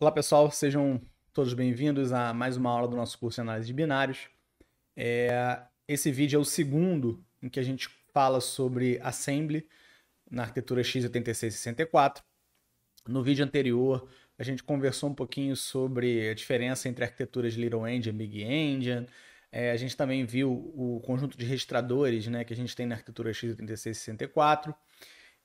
Olá pessoal, sejam todos bem-vindos a mais uma aula do nosso curso de análise de binários. É, esse vídeo é o segundo em que a gente fala sobre assembly na arquitetura x 86 64 No vídeo anterior, a gente conversou um pouquinho sobre a diferença entre arquiteturas Little Engine e Big Engine. É, a gente também viu o conjunto de registradores né, que a gente tem na arquitetura x 86 64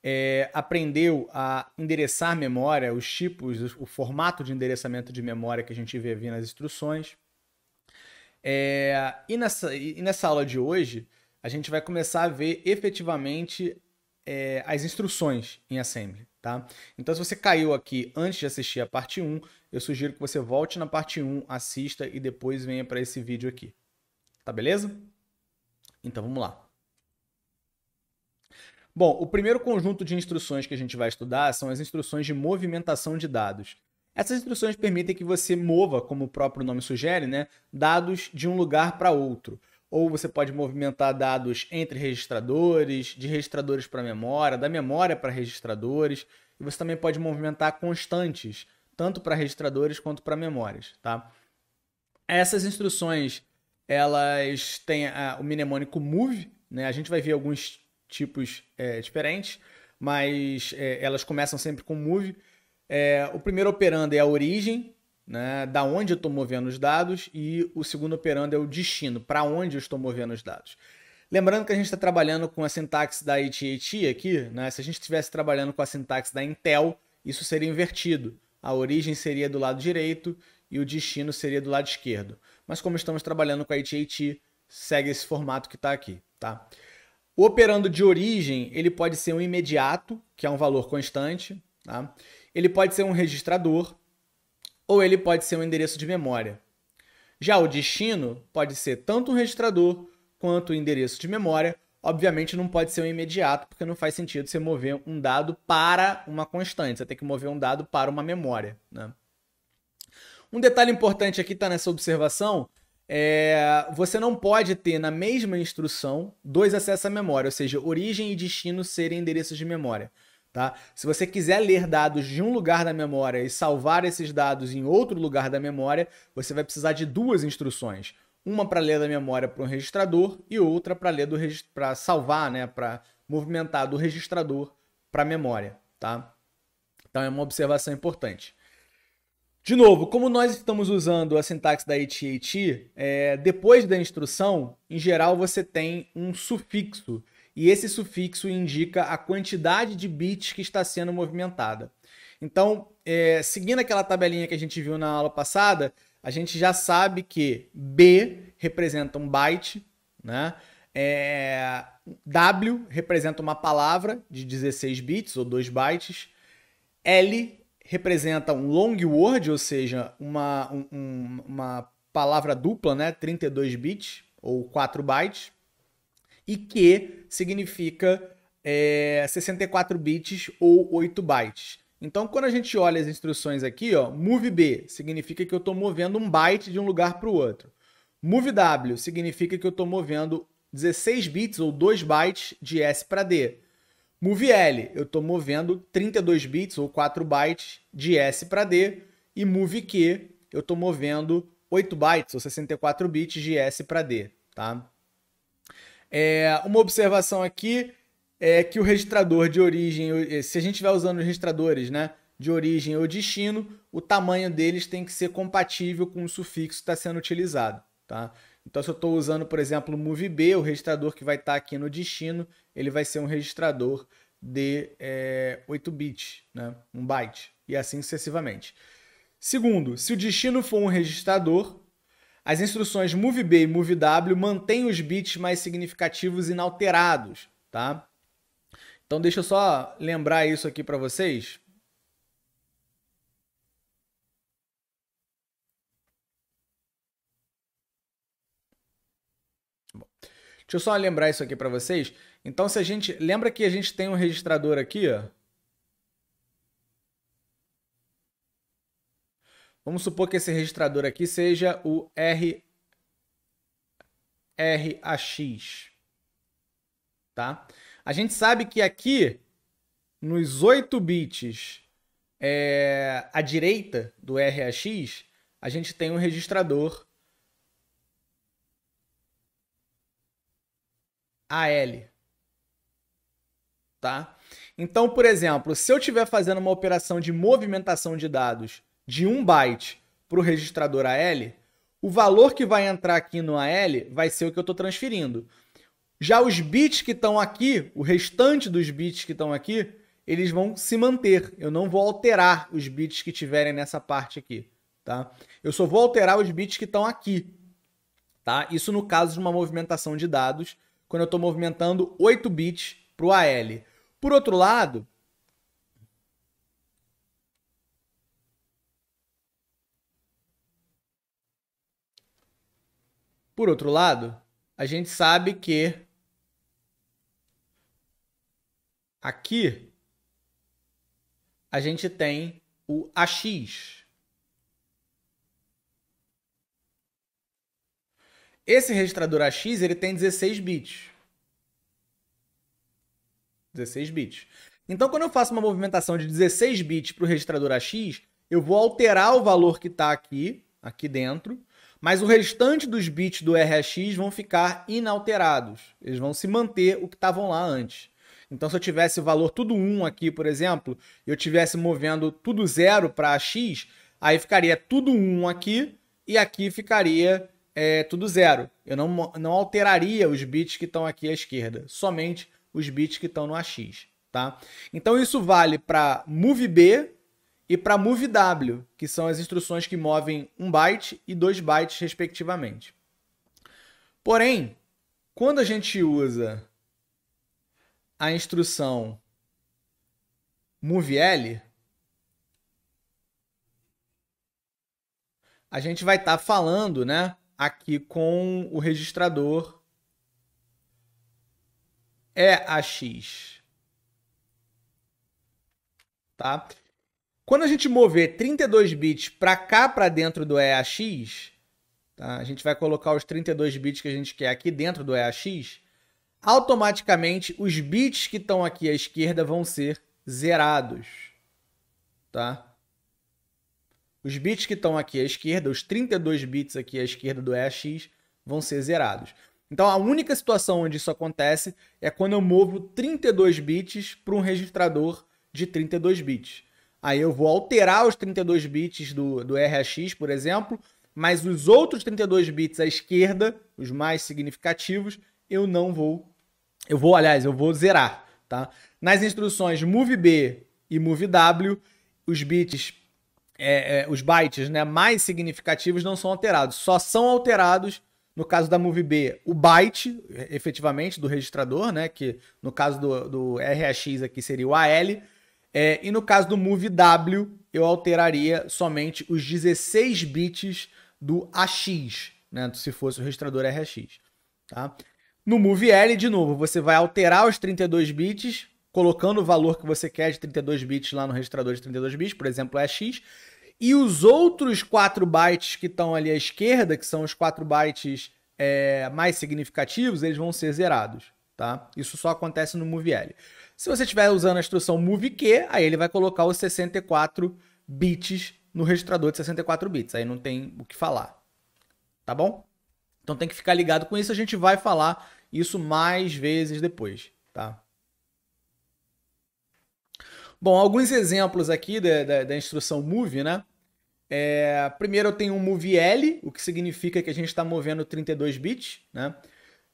é, aprendeu a endereçar memória, os tipos, o formato de endereçamento de memória que a gente vê vir nas instruções. É, e, nessa, e nessa aula de hoje, a gente vai começar a ver efetivamente é, as instruções em Assembly. Tá? Então, se você caiu aqui antes de assistir a parte 1, eu sugiro que você volte na parte 1, assista e depois venha para esse vídeo aqui. Tá beleza? Então, vamos lá. Bom, o primeiro conjunto de instruções que a gente vai estudar são as instruções de movimentação de dados. Essas instruções permitem que você mova, como o próprio nome sugere, né, dados de um lugar para outro. Ou você pode movimentar dados entre registradores, de registradores para memória, da memória para registradores, e você também pode movimentar constantes, tanto para registradores quanto para memórias, tá? Essas instruções, elas têm a, ah, o mnemônico move, né? A gente vai ver alguns tipos é, diferentes, mas é, elas começam sempre com move. É, o primeiro operando é a origem, né, da onde eu estou movendo os dados, e o segundo operando é o destino, para onde eu estou movendo os dados. Lembrando que a gente está trabalhando com a sintaxe da AT&T aqui, né, se a gente estivesse trabalhando com a sintaxe da Intel, isso seria invertido. A origem seria do lado direito e o destino seria do lado esquerdo. Mas como estamos trabalhando com a AT&T, segue esse formato que está aqui, tá? O operando de origem, ele pode ser um imediato, que é um valor constante, tá? ele pode ser um registrador, ou ele pode ser um endereço de memória. Já o destino pode ser tanto um registrador quanto um endereço de memória. Obviamente não pode ser um imediato, porque não faz sentido você mover um dado para uma constante, você tem que mover um dado para uma memória. Né? Um detalhe importante aqui está nessa observação é, você não pode ter na mesma instrução dois acessos à memória, ou seja, origem e destino serem endereços de memória. Tá? Se você quiser ler dados de um lugar da memória e salvar esses dados em outro lugar da memória, você vai precisar de duas instruções. Uma para ler da memória para um registrador e outra para ler do para salvar, né, para movimentar do registrador para a memória, tá? Então é uma observação importante. De novo, como nós estamos usando a sintaxe da AT&T, é, depois da instrução, em geral você tem um sufixo, e esse sufixo indica a quantidade de bits que está sendo movimentada. Então, é, seguindo aquela tabelinha que a gente viu na aula passada, a gente já sabe que B representa um byte, né? É, w representa uma palavra de 16 bits ou 2 bytes, L representa um long word, ou seja, uma, um, uma palavra dupla, né? 32 bits ou 4 bytes, e Q significa é, 64 bits ou 8 bytes. Então, quando a gente olha as instruções aqui, ó, move B significa que eu estou movendo um byte de um lugar para o outro. Move W significa que eu estou movendo 16 bits ou 2 bytes de S para D. MoveL, eu estou movendo 32 bits ou 4 bytes de S para D. E MoveQ, eu estou movendo 8 bytes ou 64 bits de S para D. Tá? É, uma observação aqui é que o registrador de origem, eh, se a gente estiver usando os registradores né, de origem ou destino, o tamanho deles tem que ser compatível com o sufixo que está sendo utilizado. Tá? Então, se eu estou usando, por exemplo, o MovieB, o registrador que vai estar tá aqui no destino, ele vai ser um registrador de é, eh, 8 bits, né? um byte, e assim sucessivamente. Segundo, se o destino for um registrador, as instruções MoveB e MoveW mantêm os bits mais significativos inalterados, tá? Então deixa eu só lembrar isso aqui para vocês. Deixa eu só lembrar isso aqui para vocês. Então, se a gente... Lembra que a gente tem um registrador aqui, ó. Vamos supor que esse registrador aqui seja o R... RAX. Tá? A gente sabe que aqui, nos 8 bits é, à direita do RAX, a gente tem um registrador AL. Tá? Então, por exemplo, se eu estiver fazendo uma operação de movimentação de dados de 1 byte para o registrador AL, o valor que vai entrar aqui no AL vai ser o que eu estou transferindo. Já os bits que estão aqui, o restante dos bits que estão aqui, eles vão se manter. Eu não vou alterar os bits que tiverem nessa parte aqui, tá? Eu só vou alterar os bits que estão aqui, tá? Isso no caso de uma movimentação de dados quando eu estou movimentando 8 bits para o AL. Por outro lado, Por outro lado, a gente sabe que aqui a gente tem o AX, Esse registrador AX ele tem 16 bits. 16 bits. Então, quando eu faço uma movimentação de 16 bits para o registrador AX, eu vou alterar o valor que está aqui, aqui dentro, mas o restante dos bits do RX vão ficar inalterados. Eles vão se manter o que estavam lá antes. Então, se eu tivesse o valor tudo 1 aqui, por exemplo, e eu tivesse movendo tudo 0 para AX, aí ficaria tudo 1 aqui e aqui ficaria é tudo zero. Eu não, não alteraria os bits que estão aqui à esquerda, somente os bits que estão no AX. Tá? Então isso vale para move B e para move W, que são as instruções que movem 1 byte e 2 bytes, respectivamente. Porém, quando a gente usa a instrução move L, a gente vai estar tá falando né, aqui com o registrador é a X. Tá? Quando a gente mover 32 bits para cá, para dentro do EAX, tá? a gente vai colocar os 32 bits que a gente quer aqui dentro do EAX, automaticamente os bits que estão aqui à esquerda vão ser zerados. Tá? Os bits que estão aqui à esquerda, os 32 bits aqui à esquerda do EAX, vão ser zerados. Então a única situação onde isso acontece é quando eu movo 32 bits para um registrador de 32 bits. Aí eu vou alterar os 32 bits do, do RAX, por exemplo, mas os outros 32 bits à esquerda, os mais significativos, eu não vou. Eu vou, aliás, eu vou zerar. Tá? Nas instruções MOVE B e MOVE W, os bits é, é, os bytes né, mais significativos não são alterados. Só são alterados, no caso da MoveB, o byte, efetivamente, do registrador, né, que no caso do, do RAX aqui seria o AL, é, e no caso do MoveW, eu alteraria somente os 16 bits do AX, né, se fosse o registrador RAX. Tá? No MoveL, de novo, você vai alterar os 32 bits colocando o valor que você quer de 32 bits lá no registrador de 32 bits, por exemplo, é X, e os outros 4 bytes que estão ali à esquerda, que são os 4 bytes é, mais significativos, eles vão ser zerados, tá? Isso só acontece no MoveL. Se você estiver usando a instrução MoveQ, aí ele vai colocar os 64 bits no registrador de 64 bits, aí não tem o que falar, tá bom? Então tem que ficar ligado com isso, a gente vai falar isso mais vezes depois, tá? Bom, alguns exemplos aqui da, da, da instrução move, né? É, primeiro eu tenho um move L, o que significa que a gente está movendo 32 bits, né?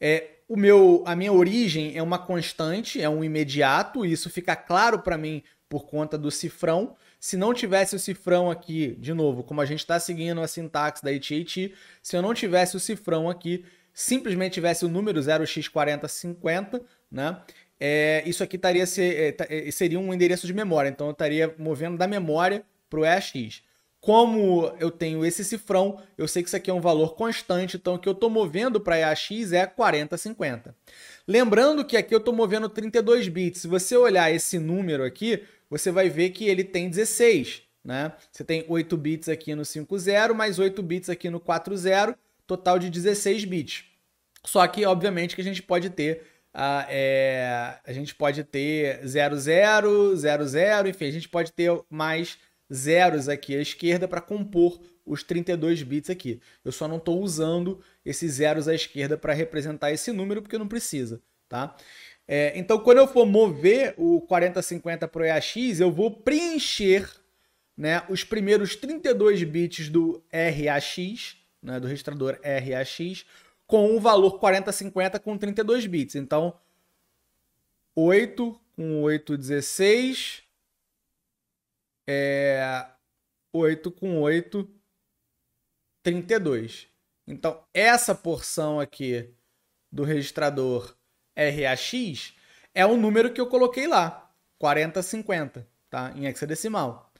É, o meu, a minha origem é uma constante, é um imediato, e isso fica claro para mim por conta do cifrão. Se não tivesse o cifrão aqui, de novo, como a gente está seguindo a sintaxe da HAT, se eu não tivesse o cifrão aqui, simplesmente tivesse o número 0x4050, né? é, isso aqui estaria ser, é, é, seria um endereço de memória. Então eu estaria movendo da memória para o EAX. Como eu tenho esse cifrão, eu sei que isso aqui é um valor constante, então o que eu estou movendo para EAX é 4050. Lembrando que aqui eu estou movendo 32 bits. Se você olhar esse número aqui, você vai ver que ele tem 16. Né? Você tem 8 bits aqui no 50, mais 8 bits aqui no 40, total de 16 bits. Só que, obviamente, que a gente pode ter a, ah, é, a gente pode ter 00, 00, enfim, a gente pode ter mais zeros aqui à esquerda para compor os 32 bits aqui. Eu só não estou usando esses zeros à esquerda para representar esse número porque não precisa, tá? É, então, quando eu for mover o 4050 para o EAX, eu vou preencher né, os primeiros 32 bits do RAX, né, do registrador RAX, com o valor 4050 com 32 bits. Então, 8 com 8, 16. É, 8 com 8, 32. Então, essa porção aqui do registrador RAX é o número que eu coloquei lá, 4050, tá? Em hexadecimal.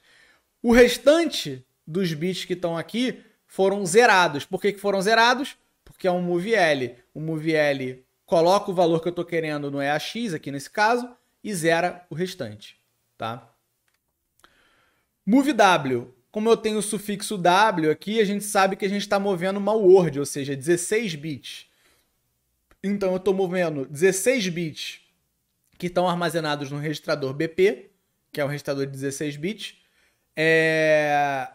O restante dos bits que estão aqui foram zerados. Por que, que foram zerados? porque é um move L. O move L coloca o valor que eu estou querendo no EAX, aqui nesse caso, e zera o restante. Tá? Move W. Como eu tenho o sufixo W aqui, a gente sabe que a gente está movendo uma word, ou seja, 16 bits. Então eu estou movendo 16 bits que estão armazenados no registrador BP, que é um registrador de 16 bits, é...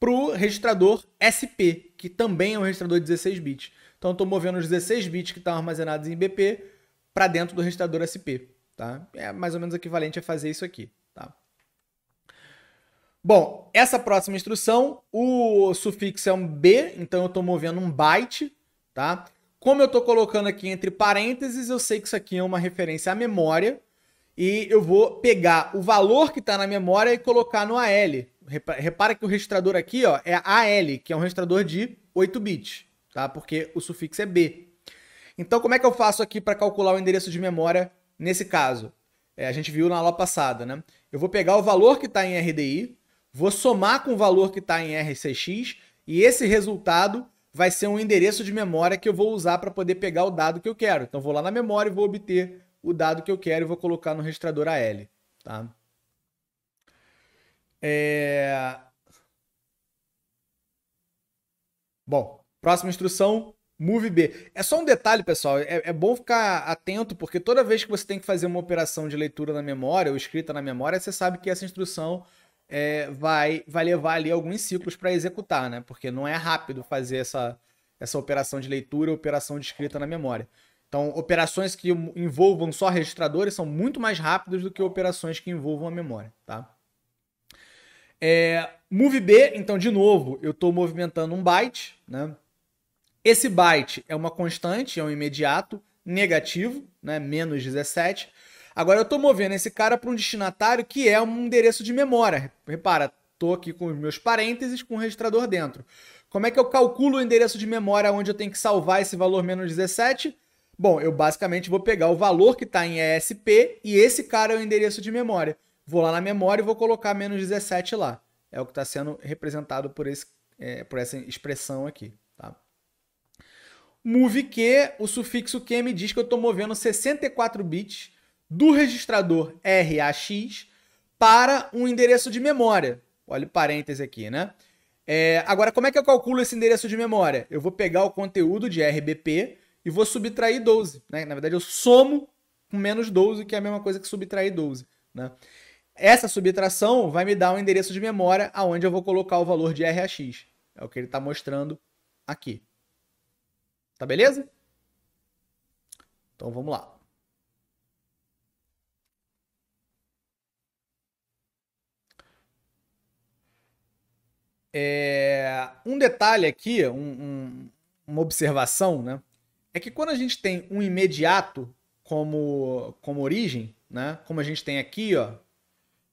para o registrador SP, que também é um registrador de 16 bits. Então eu estou movendo os 16 bits que estão armazenados em BP para dentro do registrador SP. Tá? É mais ou menos equivalente a fazer isso aqui. Tá? Bom, essa próxima instrução, o sufixo é um B, então eu estou movendo um byte. Tá? Como eu estou colocando aqui entre parênteses, eu sei que isso aqui é uma referência à memória. E eu vou pegar o valor que está na memória e colocar no AL. Repara que o registrador aqui ó, é AL, que é um registrador de 8 bits, tá? Porque o sufixo é B. Então, como é que eu faço aqui para calcular o endereço de memória nesse caso? É, a gente viu na aula passada, né? Eu vou pegar o valor que está em RDI, vou somar com o valor que está em RCX, e esse resultado vai ser um endereço de memória que eu vou usar para poder pegar o dado que eu quero. Então, vou lá na memória e vou obter o dado que eu quero e vou colocar no registrador AL, tá? É... Bom, próxima instrução, move B. É só um detalhe, pessoal. É, é, bom ficar atento, porque toda vez que você tem que fazer uma operação de leitura na memória ou escrita na memória, você sabe que essa instrução é, vai, vai levar ali alguns ciclos para executar, né? Porque não é rápido fazer essa, essa operação de leitura ou operação de escrita na memória. Então, operações que envolvam só registradores são muito mais rápidas do que operações que envolvam a memória, tá? É, move B, então, de novo, eu estou movimentando um byte, né? Esse byte é uma constante, é um imediato negativo, né? Menos 17. Agora eu estou movendo esse cara para um destinatário que é um endereço de memória. Repara, estou aqui com os meus parênteses com o registrador dentro. Como é que eu calculo o endereço de memória onde eu tenho que salvar esse valor menos 17? Bom, eu basicamente vou pegar o valor que está em ESP e esse cara é o endereço de memória. Vou lá na memória e vou colocar menos 17 lá. É o que está sendo representado por, esse, é, por essa expressão aqui. Tá? Move Q, o sufixo Q me diz que eu estou movendo 64 bits do registrador RAX para um endereço de memória. Olha o parêntese aqui, né? É, agora, como é que eu calculo esse endereço de memória? Eu vou pegar o conteúdo de RBP e vou subtrair 12. Né? Na verdade, eu somo com menos 12, que é a mesma coisa que subtrair 12. Né? Essa subtração vai me dar um endereço de memória aonde eu vou colocar o valor de RAX. É o que ele está mostrando aqui. Tá beleza? Então vamos lá. É, um detalhe aqui, um, um, uma observação, né? É que quando a gente tem um imediato como, como origem, né? Como a gente tem aqui, ó,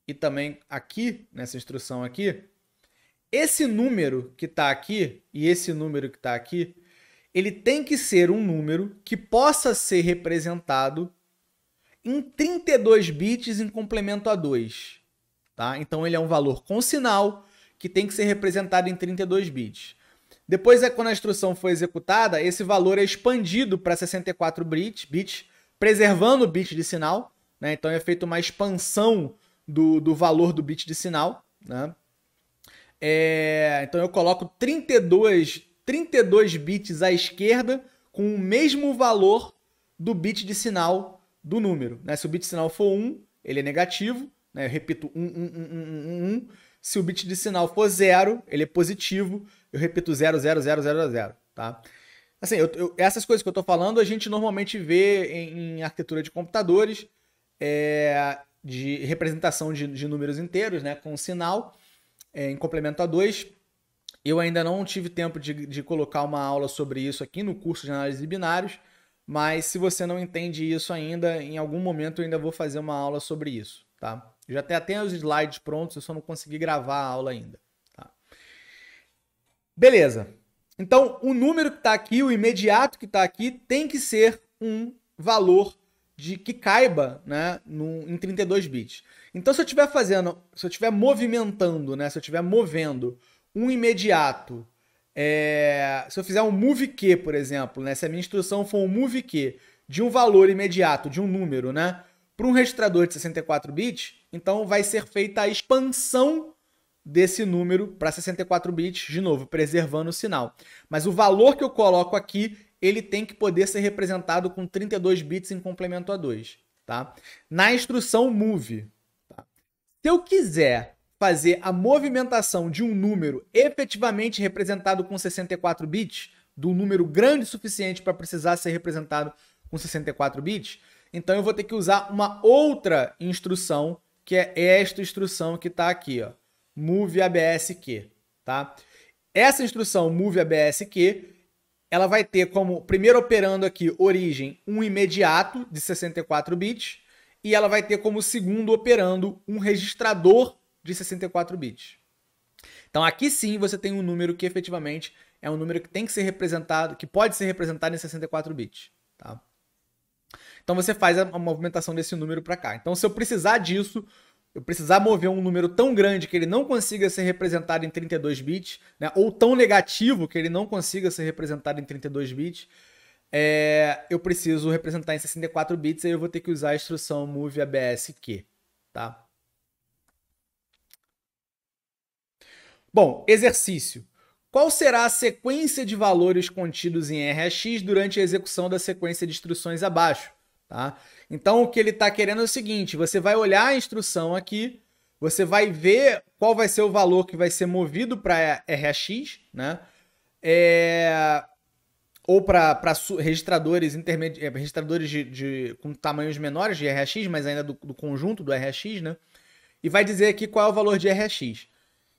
e também aqui, nessa instrução aqui, esse número que está aqui e esse número que está aqui, ele tem que ser um número que possa ser representado em 32 bits em complemento a 2. Tá? Então ele é um valor com sinal que tem que ser representado em 32 bits. Depois, é quando a instrução foi executada, esse valor é expandido para 64 bits, bits preservando o bit de sinal. Né? Então é feita uma expansão do, do valor do bit de sinal, né? É, então eu coloco 32, 32 bits à esquerda com o mesmo valor do bit de sinal do número. Né? Se o bit de sinal for 1, ele é negativo, né? eu repito 1, 1, 1, 1, 1, 1. Se o bit de sinal for 0, ele é positivo, eu repito 0, 0, 0, 0, 0. Tá? Assim, eu, eu, essas coisas que eu estou falando, a gente normalmente vê em, em arquitetura de computadores. É, de representação de, de números inteiros, né, com sinal, é, em complemento a 2. Eu ainda não tive tempo de, de colocar uma aula sobre isso aqui no curso de análise de binários, mas se você não entende isso ainda, em algum momento eu ainda vou fazer uma aula sobre isso, tá? Já já tenho os slides prontos, eu só não consegui gravar a aula ainda, tá? Beleza. Então, o número que está aqui, o imediato que está aqui, tem que ser um valor de que caiba né, no, em 32 bits. Então, se eu estiver fazendo, se eu estiver movimentando, né, se eu estiver movendo um imediato, é, se eu fizer um move que, por exemplo, né, se a minha instrução for um move que de um valor imediato, de um número, né, para um registrador de 64 bits, então vai ser feita a expansão desse número para 64 bits, de novo, preservando o sinal. Mas o valor que eu coloco aqui, ele tem que poder ser representado com 32 bits em complemento a 2, tá? Na instrução move, tá? se eu quiser fazer a movimentação de um número efetivamente representado com 64 bits, do número grande o suficiente para precisar ser representado com 64 bits, então eu vou ter que usar uma outra instrução, que é esta instrução que está aqui, ó, move absq, tá? Essa instrução move absq, ela vai ter como primeiro operando aqui origem um imediato de 64 bits e ela vai ter como segundo operando um registrador de 64 bits. Então aqui sim você tem um número que efetivamente é um número que tem que ser representado, que pode ser representado em 64 bits, tá? Então você faz a movimentação desse número para cá. Então se eu precisar disso, eu precisar mover um número tão grande que ele não consiga ser representado em 32 bits, né? ou tão negativo que ele não consiga ser representado em 32 bits, é, eu preciso representar em 64 bits, aí eu vou ter que usar a instrução move absq, tá? Bom, exercício. Qual será a sequência de valores contidos em RX durante a execução da sequência de instruções abaixo? Tá? Então, o que ele está querendo é o seguinte: você vai olhar a instrução aqui, você vai ver qual vai ser o valor que vai ser movido para RAX, né? É... Ou para registradores, intermed... É, registradores de, de, com tamanhos menores de RAX, mas ainda do, do conjunto do RAX, né? E vai dizer aqui qual é o valor de RAX.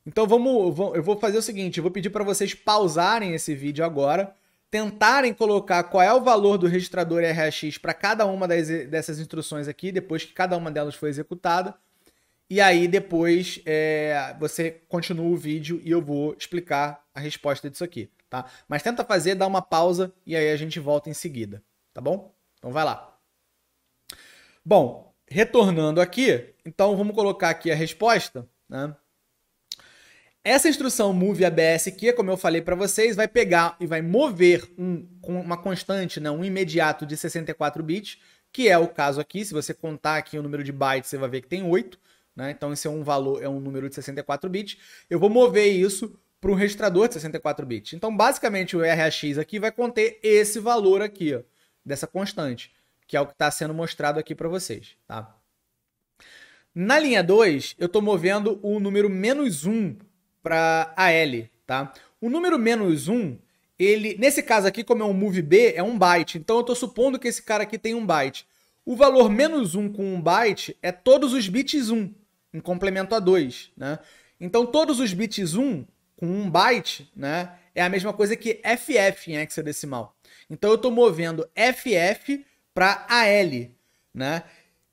Então vamos, eu vou fazer o seguinte, eu vou pedir para vocês pausarem esse vídeo agora tentarem colocar qual é o valor do registrador RAX para cada uma das, dessas instruções aqui, depois que cada uma delas foi executada. E aí depois é, você continua o vídeo e eu vou explicar a resposta disso aqui, tá? Mas tenta fazer, dá uma pausa e aí a gente volta em seguida, tá bom? Então vai lá. Bom, retornando aqui, então vamos colocar aqui a resposta, né? Essa instrução move ABS que, como eu falei para vocês, vai pegar e vai mover um, uma constante, né, um imediato de 64 bits, que é o caso aqui. Se você contar aqui o número de bytes, você vai ver que tem 8. Né? Então, esse é um valor, é um número de 64 bits. Eu vou mover isso para um registrador de 64 bits. Então, basicamente, o RAX aqui vai conter esse valor aqui, ó, dessa constante, que é o que está sendo mostrado aqui para vocês. Tá? Na linha 2, eu estou movendo o número menos 1 para AL, tá? O número menos 1, ele, nesse caso aqui, como é um move B, é um byte. Então eu estou supondo que esse cara aqui tem um byte. O valor menos 1 com um byte é todos os bits 1, em complemento a 2, né? Então todos os bits 1 com um byte, né? É a mesma coisa que FF em hexadecimal. Então eu estou movendo FF para AL, né?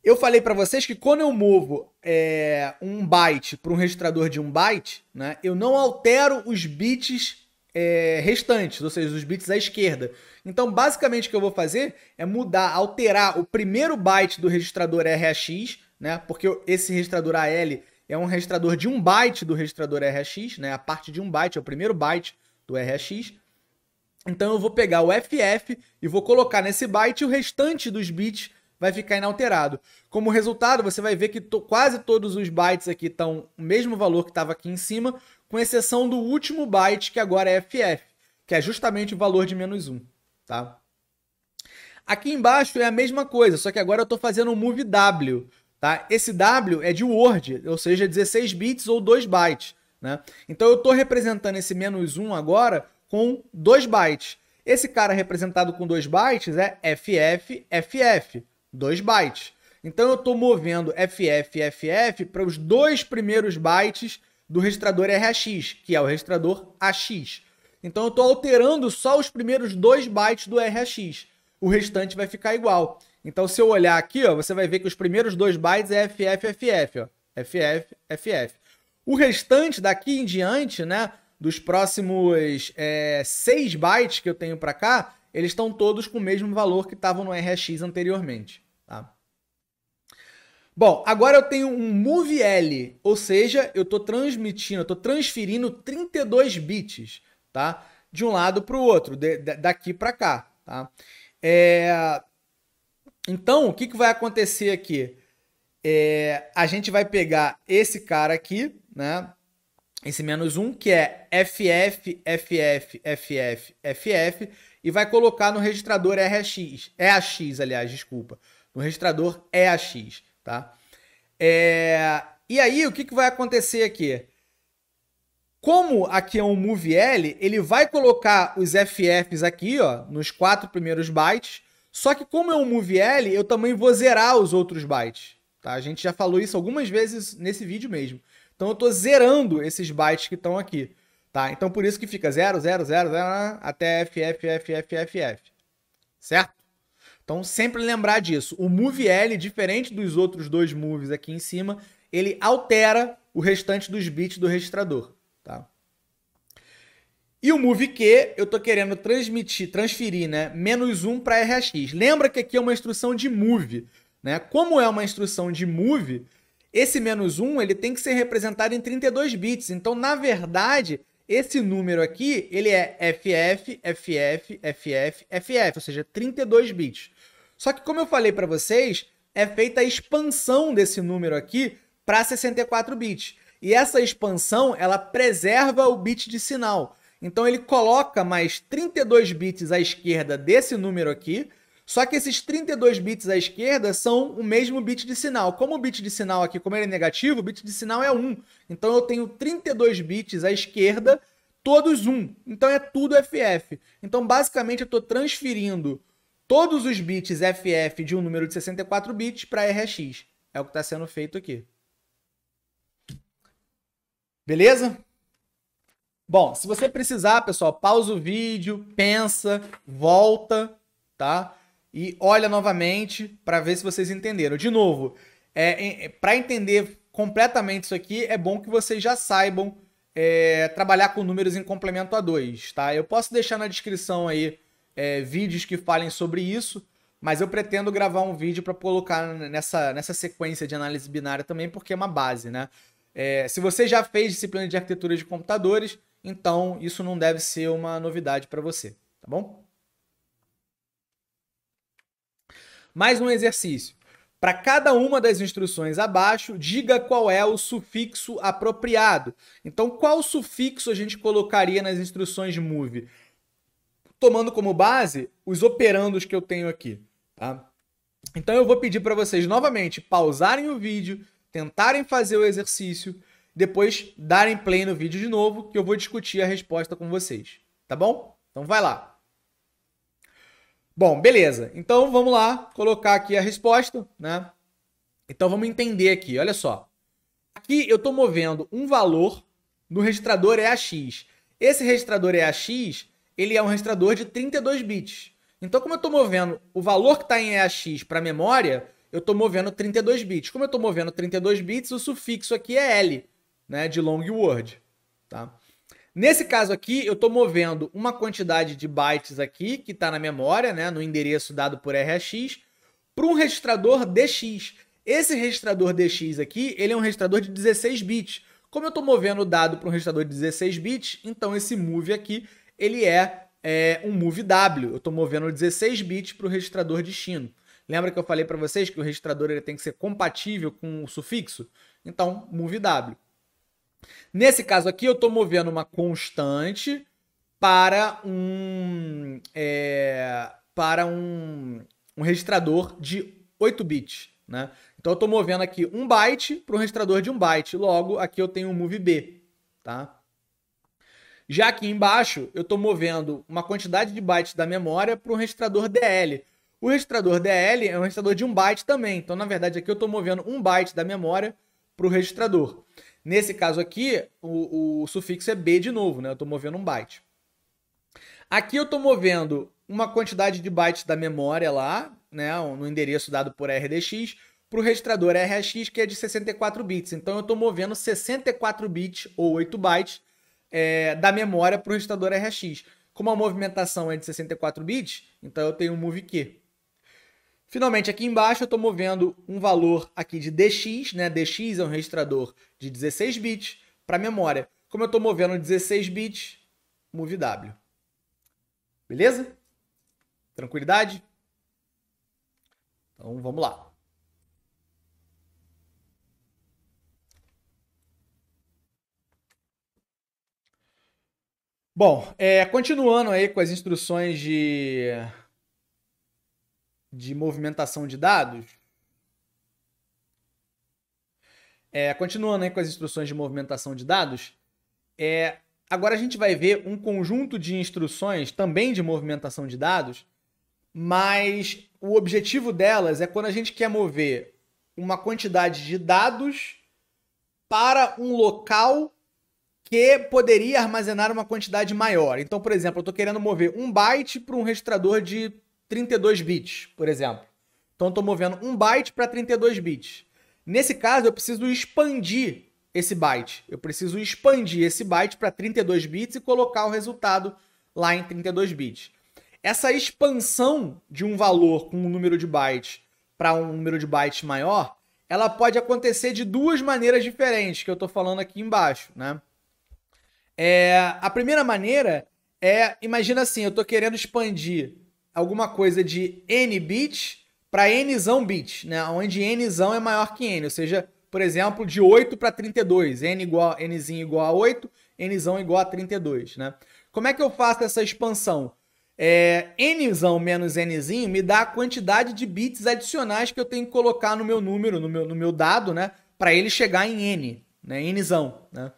Eu falei para vocês que quando eu movo é, um byte para um registrador de um byte, né, eu não altero os bits é, restantes, ou seja, os bits à esquerda. Então, basicamente, o que eu vou fazer é mudar, alterar o primeiro byte do registrador RAX, né, porque esse registrador AL é um registrador de um byte do registrador RAX, né, a parte de um byte, é o primeiro byte do RAX. Então, eu vou pegar o FF e vou colocar nesse byte o restante dos bits vai ficar inalterado. Como resultado, você vai ver que to quase todos os bytes aqui estão o mesmo valor que estava aqui em cima, com exceção do último byte, que agora é FF, que é justamente o valor de menos 1, tá? Aqui embaixo é a mesma coisa, só que agora eu estou fazendo um move W, tá? Esse W é de Word, ou seja, 16 bits ou 2 bytes, né? Então eu estou representando esse menos 1 agora com 2 bytes. Esse cara representado com 2 bytes é FF, FF. 2 bytes. Então eu estou movendo FFFF para os dois primeiros bytes do registrador RAX, que é o registrador AX. Então eu estou alterando só os primeiros dois bytes do RAX. O restante vai ficar igual. Então se eu olhar aqui, ó, você vai ver que os primeiros dois bytes é FFFF, ó, FFFF. O restante daqui em diante, né, dos próximos é, 6 bytes que eu tenho para cá, eles estão todos com o mesmo valor que estavam no RX anteriormente. Tá? Bom, agora eu tenho um Move L, ou seja, eu estou transmitindo, estou transferindo 32 bits, tá? De um lado para o outro, de, de, daqui para cá, tá? É... Então, o que, que vai acontecer aqui? É... A gente vai pegar esse cara aqui, né? Esse menos um, que é FF, FF, FF, FF, FF e vai colocar no registrador RX, EAX, aliás, desculpa, no registrador EAX, tá? É... E aí, o que, que vai acontecer aqui? Como aqui é um move L, ele vai colocar os FFs aqui, ó, nos quatro primeiros bytes, só que como é um move L, eu também vou zerar os outros bytes, tá? A gente já falou isso algumas vezes nesse vídeo mesmo. Então eu estou zerando esses bytes que estão aqui. Tá? Então por isso que fica 0, 0, 0, 0 até F, F, F, F, F, F. Certo? Então sempre lembrar disso. O move L, diferente dos outros dois moves aqui em cima, ele altera o restante dos bits do registrador. Tá? E o move Q, eu estou querendo transmitir, transferir, né, menos um para RX. Lembra que aqui é uma instrução de move, né? Como é uma instrução de move, esse menos um ele tem que ser representado em 32 bits. Então, na verdade, esse número aqui, ele é FF, FF, FF, FF, ou seja, 32 bits. Só que como eu falei para vocês, é feita a expansão desse número aqui para 64 bits. E essa expansão, ela preserva o bit de sinal. Então ele coloca mais 32 bits à esquerda desse número aqui, só que esses 32 bits à esquerda são o mesmo bit de sinal. Como o bit de sinal aqui, como ele é negativo, o bit de sinal é 1. Então eu tenho 32 bits à esquerda, todos 1. Então é tudo FF. Então basicamente eu estou transferindo todos os bits FF de um número de 64 bits para RX. É o que está sendo feito aqui. Beleza? Bom, se você precisar, pessoal, pausa o vídeo, pensa, volta, tá? e olha novamente para ver se vocês entenderam. De novo, é, é, para entender completamente isso aqui, é bom que vocês já saibam é, trabalhar com números em complemento a dois, tá? Eu posso deixar na descrição aí é, vídeos que falem sobre isso, mas eu pretendo gravar um vídeo para colocar nessa, nessa sequência de análise binária também, porque é uma base, né? É, se você já fez disciplina de arquitetura de computadores, então isso não deve ser uma novidade para você, tá bom? Mais um exercício. Para cada uma das instruções abaixo, diga qual é o sufixo apropriado. Então, qual sufixo a gente colocaria nas instruções move? Tomando como base os operandos que eu tenho aqui. Tá? Então, eu vou pedir para vocês novamente pausarem o vídeo, tentarem fazer o exercício, depois darem play no vídeo de novo, que eu vou discutir a resposta com vocês. Tá bom? Então, vai lá. Bom, beleza. Então vamos lá colocar aqui a resposta, né? Então vamos entender aqui, olha só. Aqui eu estou movendo um valor no registrador EAX. Esse registrador EAX, ele é um registrador de 32 bits. Então como eu estou movendo o valor que está em EAX para memória, eu estou movendo 32 bits. Como eu estou movendo 32 bits, o sufixo aqui é L, né, de long word, tá? Nesse caso aqui, eu estou movendo uma quantidade de bytes aqui, que está na memória, né, no endereço dado por RX, para um registrador DX. Esse registrador DX aqui, ele é um registrador de 16 bits. Como eu estou movendo o dado para um registrador de 16 bits, então esse move aqui, ele é, é um move W. Eu estou movendo 16 bits para o registrador destino. Lembra que eu falei para vocês que o registrador ele tem que ser compatível com o sufixo? Então, move W. Nesse caso aqui, eu estou movendo uma constante para um, é, para um, um registrador de 8 bits. Né? Então, eu estou movendo aqui um byte para um registrador de um byte. Logo, aqui eu tenho um move B. Tá? Já aqui embaixo, eu estou movendo uma quantidade de bytes da memória para um registrador DL. O registrador DL é um registrador de um byte também. Então, na verdade, aqui eu estou movendo um byte da memória para o registrador. Nesse caso aqui, o, o sufixo é B de novo, né? Eu estou movendo um byte. Aqui eu estou movendo uma quantidade de bytes da memória lá, né, no endereço dado por RDX, para o registrador RX, que é de 64 bits. Então eu estou movendo 64 bits ou 8 bytes é, da memória para o registrador RX. Como a movimentação é de 64 bits, então eu tenho um move Q. Finalmente, aqui embaixo eu estou movendo um valor aqui de DX, né? DX é um registrador de 16 bits para memória. Como eu estou movendo 16 bits, move W. Beleza? Tranquilidade? Então, vamos lá. Bom, é, continuando aí com as instruções de de movimentação de dados. É, continuando aí com as instruções de movimentação de dados, é, agora a gente vai ver um conjunto de instruções também de movimentação de dados, mas o objetivo delas é quando a gente quer mover uma quantidade de dados para um local que poderia armazenar uma quantidade maior. Então, por exemplo, eu estou querendo mover um byte para um registrador de 32 bits, por exemplo. Então estou movendo um byte para 32 bits. Nesse caso, eu preciso expandir esse byte. Eu preciso expandir esse byte para 32 bits e colocar o resultado lá em 32 bits. Essa expansão de um valor com um número de bytes para um número de bytes maior, ela pode acontecer de duas maneiras diferentes que eu estou falando aqui embaixo, né? É, a primeira maneira é, imagina assim, eu estou querendo expandir alguma coisa de n bits para n bit, né? Onde n é maior que n, ou seja, por exemplo, de 8 para 32, n igual nzinho igual a 8, n igual a 32, né? Como é que eu faço essa expansão? É, nzão menos n me dá a quantidade de bits adicionais que eu tenho que colocar no meu número, no meu, no meu dado, né? Para ele chegar em n, né? nzão, né?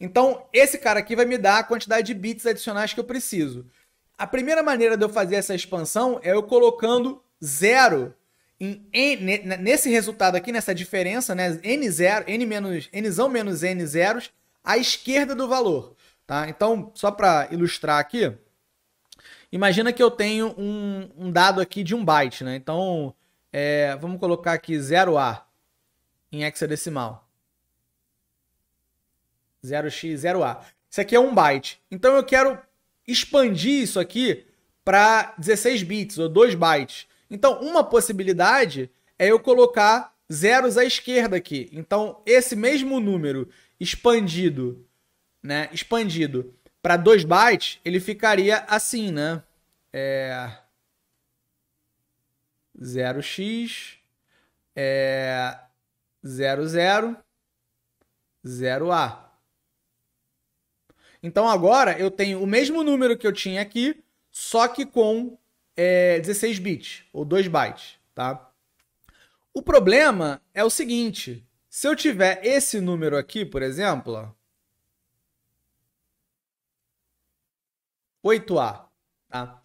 Então, esse cara aqui vai me dar a quantidade de bits adicionais que eu preciso. A primeira maneira de eu fazer essa expansão é eu colocando zero em, em, nesse resultado aqui, nessa diferença, né? N0, N menos, Nzão menos N zeros à esquerda do valor, tá? Então, só para ilustrar aqui, imagina que eu tenho um, um, dado aqui de um byte, né? Então, é, vamos colocar aqui 0A em hexadecimal. 0x, 0A. Isso aqui é um byte. Então, eu quero expandir isso aqui para 16 bits ou 2 bytes. Então, uma possibilidade é eu colocar zeros à esquerda aqui. Então, esse mesmo número expandido, né, expandido para 2 bytes, ele ficaria assim, né? É... 0x é 00 0a. Então agora eu tenho o mesmo número que eu tinha aqui, só que com é, 16 bits ou 2 bytes, tá? O problema é o seguinte: se eu tiver esse número aqui, por exemplo, 8A, tá?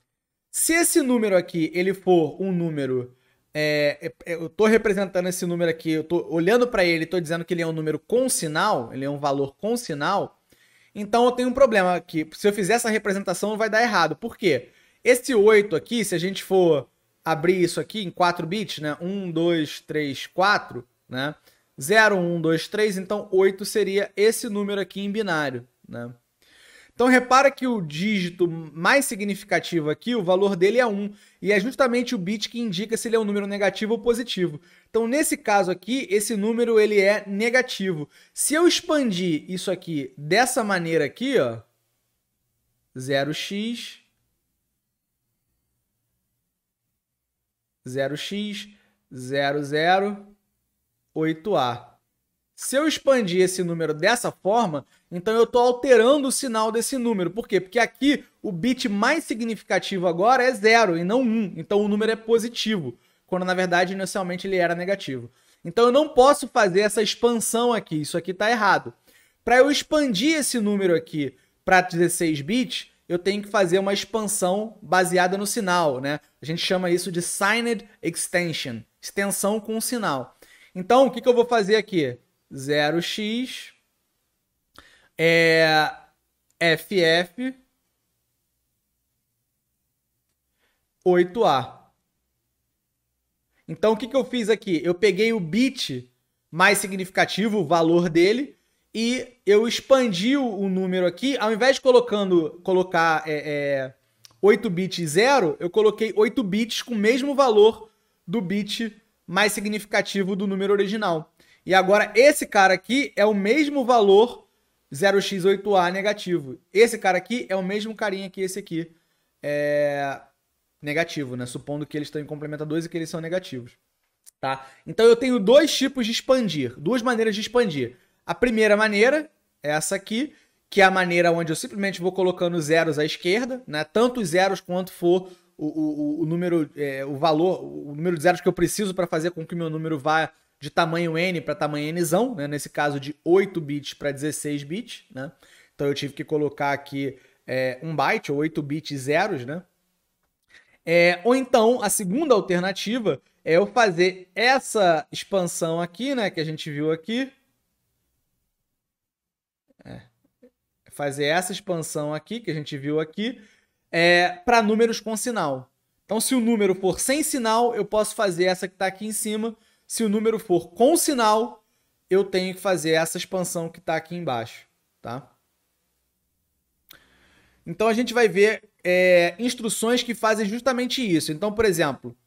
Se esse número aqui ele for um número é, é, é eu estou representando esse número aqui, eu estou olhando para ele, estou dizendo que ele é um número com sinal, ele é um valor com sinal. Então eu tenho um problema aqui. Se eu fizer essa representação, vai dar errado. Por quê? Esse 8 aqui, se a gente for abrir isso aqui em 4 bits, né? 1, 2, 3, 4, né? 0, 1, 2, 3, então 8 seria esse número aqui em binário, né? Então repara que o dígito mais significativo aqui, o valor dele é 1, e é justamente o bit que indica se ele é um número negativo ou positivo. Então nesse caso aqui, esse número ele é negativo. Se eu expandir isso aqui dessa maneira aqui, ó, 0x 0x 008a. Se eu expandir esse número dessa forma, então eu estou alterando o sinal desse número. Por quê? Porque aqui o bit mais significativo agora é zero e não um. Então o número é positivo, quando na verdade inicialmente ele era negativo. Então eu não posso fazer essa expansão aqui, isso aqui está errado. Para eu expandir esse número aqui para 16 bits, eu tenho que fazer uma expansão baseada no sinal, né? A gente chama isso de signed extension, extensão com sinal. Então, o que, que eu vou fazer aqui? 0x é. FF 8A. Então o que, que eu fiz aqui? Eu peguei o bit mais significativo, o valor dele, e eu expandi o, número aqui. Ao invés de colocando, colocar é, é, 8 bits 0, eu coloquei 8 bits com o mesmo valor do bit mais significativo do número original. E agora esse cara aqui é o mesmo valor 0x8A negativo. Esse cara aqui é o mesmo carinha que esse aqui é negativo, né? Supondo que eles estão em complemento 2 e que eles são negativos. Tá? Então eu tenho dois tipos de expandir, duas maneiras de expandir. A primeira maneira, é essa aqui, que é a maneira onde eu simplesmente vou colocando zeros à esquerda, né? Tanto zeros quanto for o, o, o número, é, o valor, o número de zeros que eu preciso para fazer com que o meu número vá de tamanho N para tamanho N, né? nesse caso de 8 bits para 16 bits. Né? Então eu tive que colocar aqui é, byte ou 8 bits zeros. Né? É, ou então, a segunda alternativa é eu fazer essa expansão aqui, né, que a gente viu aqui. É, fazer essa expansão aqui, que a gente viu aqui, é, para números com sinal. Então, se o número for sem sinal, eu posso fazer essa que está aqui em cima, se o número for com sinal, eu tenho que fazer essa expansão que está aqui embaixo, tá? Então a gente vai ver é, instruções que fazem justamente isso. Então, por exemplo,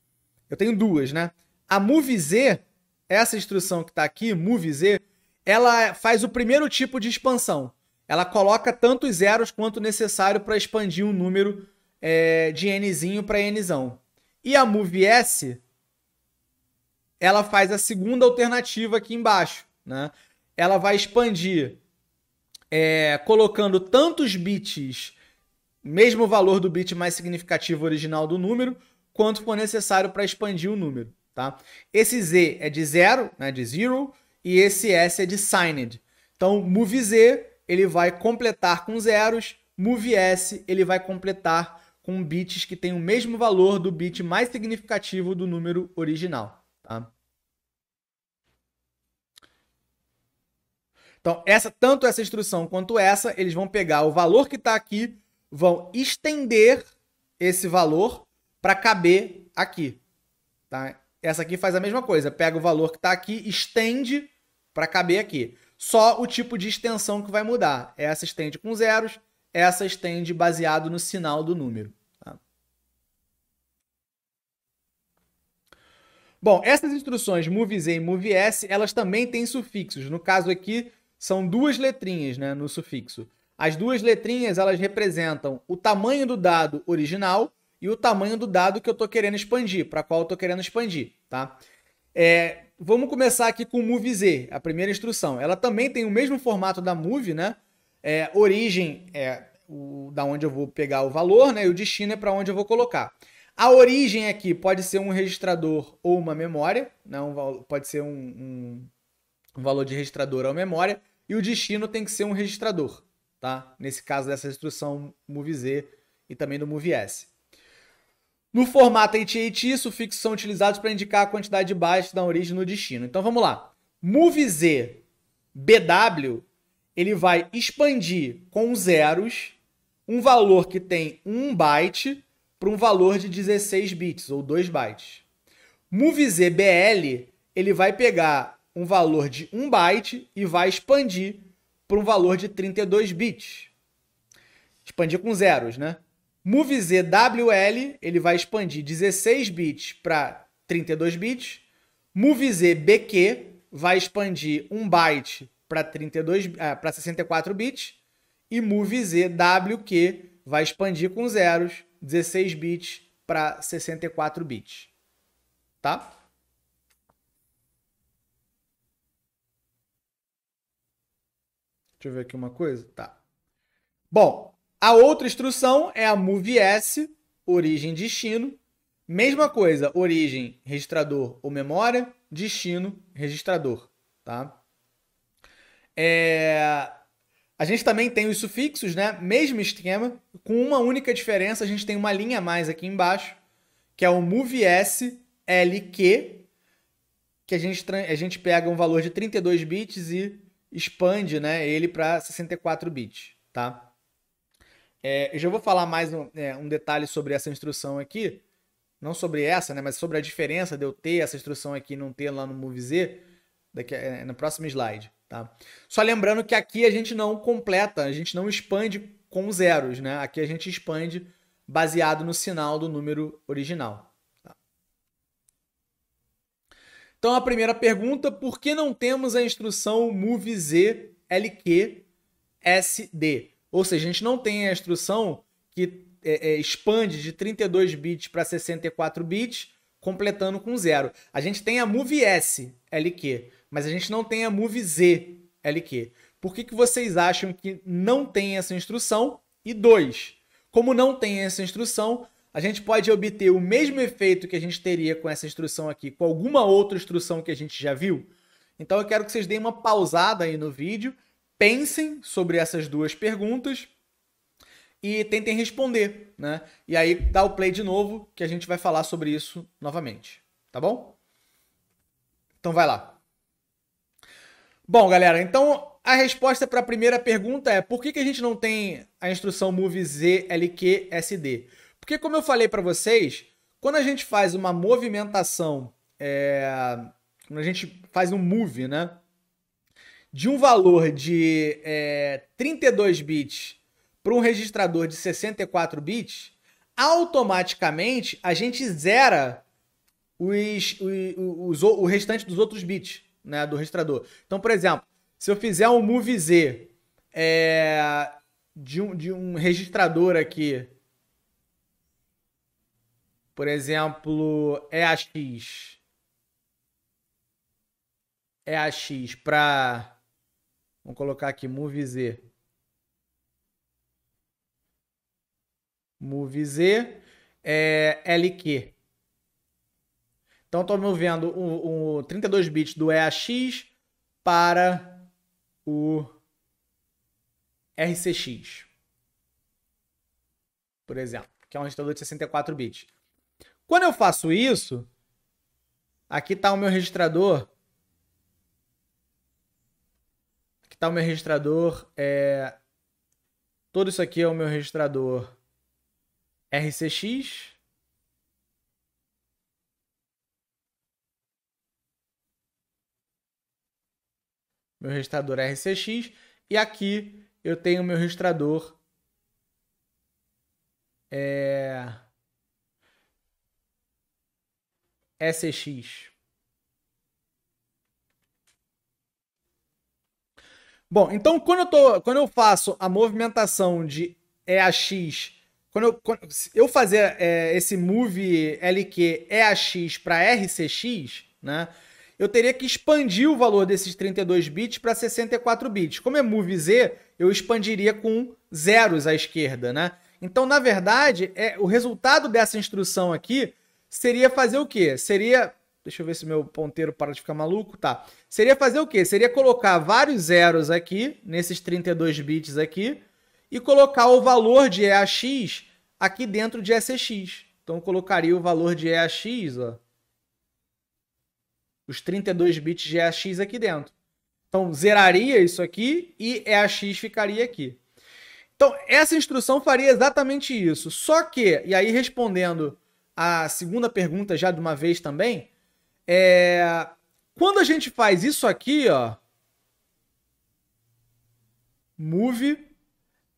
eu tenho duas, né? A move z, essa instrução que está aqui, move z, ela faz o primeiro tipo de expansão. Ela coloca tantos zeros quanto necessário para expandir um número é, de nzinho para nzão. E a move s ela faz a segunda alternativa aqui embaixo. Né? Ela vai expandir é, colocando tantos bits, mesmo valor do bit mais significativo original do número, quanto for necessário para expandir o número. Tá? Esse Z é de zero, né, de zero, e esse S é de signed. Então, move Z ele vai completar com zeros, move S ele vai completar com bits que têm o mesmo valor do bit mais significativo do número original. Então, essa, tanto essa instrução quanto essa, eles vão pegar o valor que está aqui, vão estender esse valor para caber aqui. Tá? Essa aqui faz a mesma coisa, pega o valor que está aqui, estende para caber aqui. Só o tipo de extensão que vai mudar. Essa estende com zeros, essa estende baseado no sinal do número. Tá? Bom, essas instruções MoveZ e s elas também têm sufixos. No caso aqui, são duas letrinhas né, no sufixo. As duas letrinhas elas representam o tamanho do dado original e o tamanho do dado que eu estou querendo expandir, para qual eu estou querendo expandir. Tá? É, vamos começar aqui com o MOVE Z, a primeira instrução. Ela também tem o mesmo formato da MOVE, né? É, origem é o, da onde eu vou pegar o valor, né? E o destino é para onde eu vou colocar. A origem aqui pode ser um registrador ou uma memória, não né? um, pode ser um, um o valor de registrador é memória e o destino tem que ser um registrador, tá? Nesse caso dessa instrução MoveZ e também do MoveS. No formato AT&T, sufixos são utilizados para indicar a quantidade de bytes da origem no destino. Então vamos lá. MoveZ BW, ele vai expandir com zeros um valor que tem 1 byte para um valor de 16 bits ou 2 bytes. MoveZ BL, ele vai pegar um valor de 1 byte e vai expandir para um valor de 32 bits. Expandir com zeros, né? MoveZWL, ele vai expandir 16 bits para 32 bits. MoveZBQ vai expandir 1 byte para 32 64 ah, bits e MoveZWQ vai expandir com zeros 16 bits para 64 bits. Tá? Deixa eu ver aqui uma coisa. Tá. Bom, a outra instrução é a MOVE S, origem destino. Mesma coisa, origem, registrador ou memória, destino, registrador, tá? É... A gente também tem os sufixos, né? Mesmo esquema, com uma única diferença, a gente tem uma linha a mais aqui embaixo, que é o MOVE S LQ, que a gente, a gente pega um valor de 32 bits e expande né, ele para 64 bits, tá? É, eu já vou falar mais um, é, um, detalhe sobre essa instrução aqui, não sobre essa, né, mas sobre a diferença de eu ter essa instrução aqui e não ter lá no MoveZ, daqui, é, no próximo slide, tá? Só lembrando que aqui a gente não completa, a gente não expande com zeros, né? Aqui a gente expande baseado no sinal do número original. Então a primeira pergunta, por que não temos a instrução move z lq sd? Ou seja, a gente não tem a instrução que é, é, expande de 32 bits para 64 bits, completando com zero. A gente tem a move s lq, mas a gente não tem a move z lq. Por que, que vocês acham que não tem essa instrução? E dois, como não tem essa instrução, a gente pode obter o mesmo efeito que a gente teria com essa instrução aqui, com alguma outra instrução que a gente já viu? Então eu quero que vocês deem uma pausada aí no vídeo, pensem sobre essas duas perguntas e tentem responder, né? E aí dá o play de novo que a gente vai falar sobre isso novamente, tá bom? Então vai lá. Bom, galera, então a resposta para a primeira pergunta é por que, que a gente não tem a instrução move ZLQSD? Porque, como eu falei para vocês, quando a gente faz uma movimentação, é... quando a gente faz um move, né? De um valor de é... 32 bits para um registrador de 64 bits, automaticamente a gente zera os, os, os, o restante dos outros bits né, do registrador. Então, por exemplo, se eu fizer um move Z é, de, um, de um registrador aqui por exemplo, EAX. É EAX é para. Vamos colocar aqui, Move Z. Move Z é LQ. Então estou movendo o, o 32 bits do EAX para o RCX. Por exemplo, que é um registrador de 64 bits. Quando eu faço isso, aqui está o meu registrador. Aqui está o meu registrador. É... Todo isso aqui é o meu registrador RCX. Meu registrador RCX. E aqui eu tenho o meu registrador. É... SEX. Bom, então quando eu, tô, quando eu faço a movimentação de EAX, quando eu, quando eu fazer é, esse move LQ EAX para RCX, né, eu teria que expandir o valor desses 32 bits para 64 bits. Como é move Z, eu expandiria com zeros à esquerda, né? Então, na verdade, é, o resultado dessa instrução aqui seria fazer o quê? Seria. Deixa eu ver se meu ponteiro para de ficar maluco. Tá. Seria fazer o quê? Seria colocar vários zeros aqui, nesses 32 bits aqui, e colocar o valor de EAX aqui dentro de SEX. Então, eu colocaria o valor de EAX, ó, os 32 bits de EAX aqui dentro. Então, zeraria isso aqui e EAX ficaria aqui. Então, essa instrução faria exatamente isso. Só que, e aí respondendo a segunda pergunta já de uma vez também. É... Quando a gente faz isso aqui, ó, move,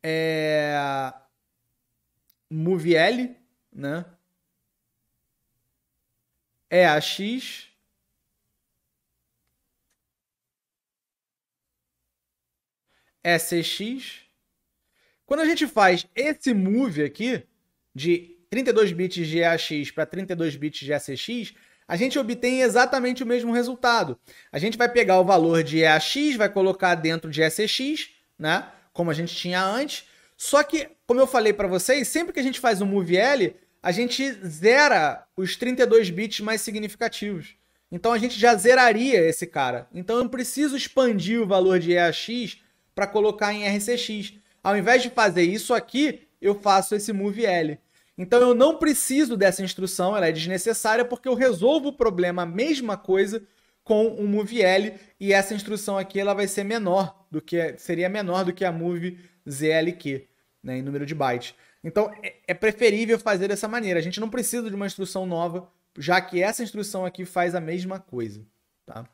é... move L, né? É a X. É Quando a gente faz esse move aqui de 32 bits de EAX para 32 bits de a gente obtém exatamente o mesmo resultado. A gente vai pegar o valor de EAX, vai colocar dentro de ECX, né? Como a gente tinha antes. Só que, como eu falei para vocês, sempre que a gente faz um move L, a gente zera os 32 bits mais significativos. Então a gente já zeraria esse cara. Então eu não preciso expandir o valor de EAX para colocar em RCX. Ao invés de fazer isso aqui, eu faço esse move L. Então eu não preciso dessa instrução, ela é desnecessária porque eu resolvo o problema, a mesma coisa, com o um e essa instrução aqui ela vai ser menor do que seria menor do que a move ZLQ, né, em número de bytes. Então é, é preferível fazer dessa maneira. A gente não precisa de uma instrução nova, já que essa instrução aqui faz a mesma coisa, tá?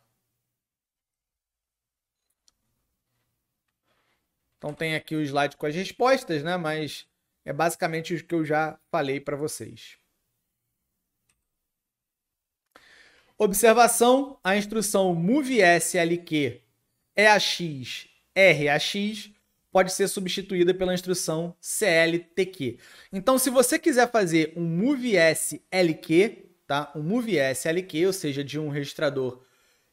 Então tem aqui o slide com as respostas, né, mas é basicamente o que eu já falei para vocês. Observação: a instrução Move SLQ EAX RAX pode ser substituída pela instrução CLTQ. Então, se você quiser fazer um SLQ, tá? um SLQ, ou seja, de um registrador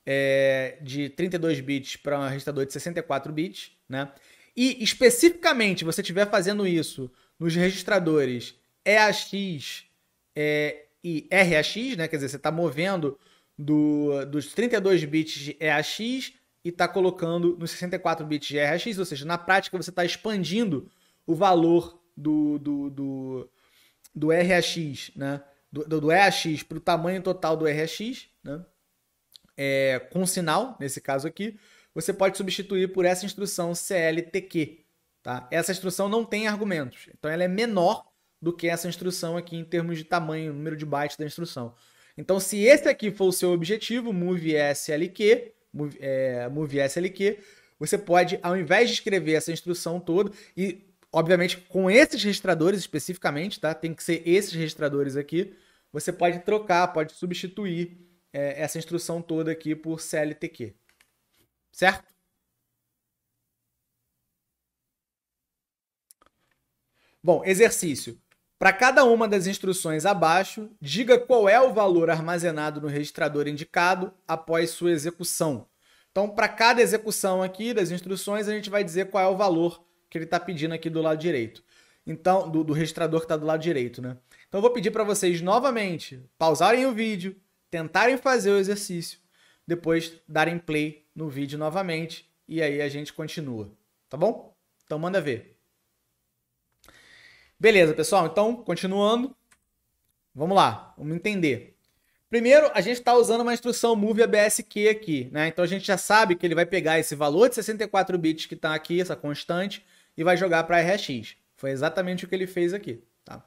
é, de 32 bits para um registrador de 64 bits, né? e especificamente você estiver fazendo isso nos registradores EAX é, e RAX, né? Quer dizer, você está movendo do, dos 32 bits de EAX e está colocando nos 64 bits de RAX, ou seja, na prática você está expandindo o valor do, do, do, do RAX, né? Do, do, EAX para o tamanho total do RAX, né? É, com sinal, nesse caso aqui, você pode substituir por essa instrução CLTQ, Tá? Essa instrução não tem argumentos, então ela é menor do que essa instrução aqui em termos de tamanho, número de bytes da instrução. Então, se esse aqui for o seu objetivo, move SLQ, move, é, move SLQ, você pode, ao invés de escrever essa instrução toda, e obviamente com esses registradores especificamente, tá? Tem que ser esses registradores aqui, você pode trocar, pode substituir é, essa instrução toda aqui por CLTQ. Certo? Bom, exercício. Para cada uma das instruções abaixo, diga qual é o valor armazenado no registrador indicado após sua execução. Então, para cada execução aqui das instruções, a gente vai dizer qual é o valor que ele está pedindo aqui do lado direito. Então, do, do registrador que está do lado direito, né? Então, eu vou pedir para vocês novamente pausarem o vídeo, tentarem fazer o exercício, depois darem play no vídeo novamente e aí a gente continua, tá bom? Então, manda ver. Beleza, pessoal. Então, continuando. Vamos lá, vamos entender. Primeiro, a gente está usando uma instrução move ABSQ aqui, né? Então a gente já sabe que ele vai pegar esse valor de 64 bits que está aqui, essa constante, e vai jogar para RX. Foi exatamente o que ele fez aqui, tá?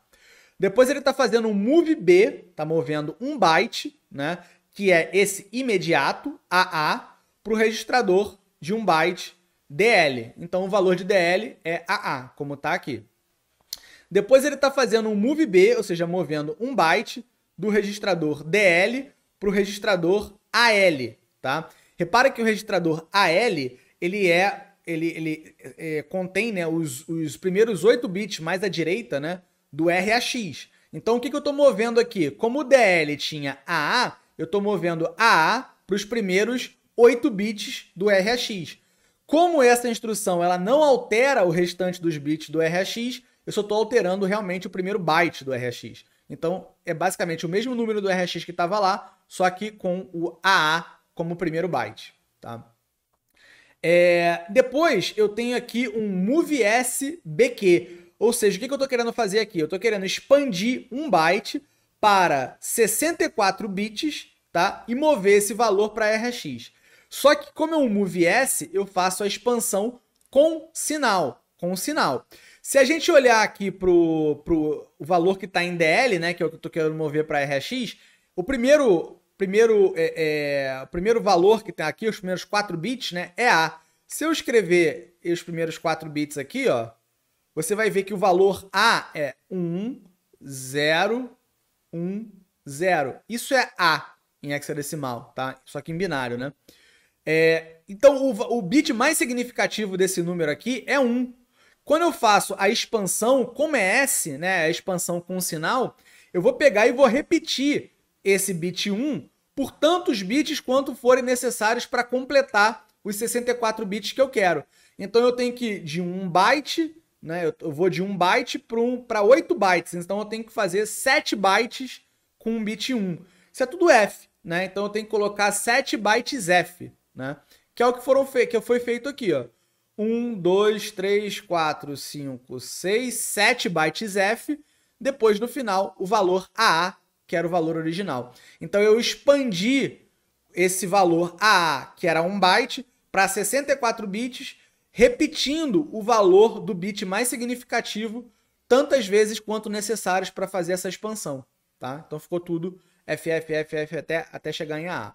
Depois ele está fazendo um move B, está movendo um byte, né? Que é esse imediato, AA, para o registrador de um byte DL. Então o valor de DL é AA, como está aqui. Depois ele está fazendo um move B, ou seja, movendo um byte do registrador DL para o registrador AL, tá? Repara que o registrador AL, ele é ele, ele é, contém né, os, os primeiros 8 bits mais à direita né, do RAX. Então, o que, que eu estou movendo aqui? Como o DL tinha AA, eu estou movendo AA para os primeiros 8 bits do RAX. Como essa instrução ela não altera o restante dos bits do RAX, eu só estou alterando realmente o primeiro byte do RX. Então, é basicamente o mesmo número do RX que estava lá, só que com o AA como primeiro byte. Tá? É, depois, eu tenho aqui um MoveS BQ. Ou seja, o que, que eu estou querendo fazer aqui? Eu estou querendo expandir um byte para 64 bits tá? e mover esse valor para RX. Só que como é um S, eu faço a expansão com sinal. Com sinal. Se a gente olhar aqui pro, pro o valor que está em DL, né, que é o que eu tô querendo mover para RX, o primeiro primeiro é, é, o primeiro valor que tem aqui, os primeiros 4 bits, né, é A. Se eu escrever os primeiros 4 bits aqui, ó, você vai ver que o valor A é 1 0 1 0. Isso é A em hexadecimal, tá? Só que em binário, né? É, então o, o bit mais significativo desse número aqui é 1. Quando eu faço a expansão, como é S, né, a expansão com sinal, eu vou pegar e vou repetir esse bit 1 por tantos bits quanto forem necessários para completar os 64 bits que eu quero. Então eu tenho que ir de 1 byte, né? Eu vou de 1 byte para um, 8 bytes. Então eu tenho que fazer 7 bytes com um bit 1. Isso é tudo F, né? Então eu tenho que colocar 7 bytes F, né? Que é o que, foram que foi feito aqui, ó. 1, 2, 3, 4, 5, 6, 7 bytes F. Depois, no final, o valor AA, que era o valor original. Então, eu expandi esse valor AA, que era 1 byte, para 64 bits, repetindo o valor do bit mais significativo tantas vezes quanto necessários para fazer essa expansão. Tá? Então, ficou tudo FFFF até, até chegar em AA.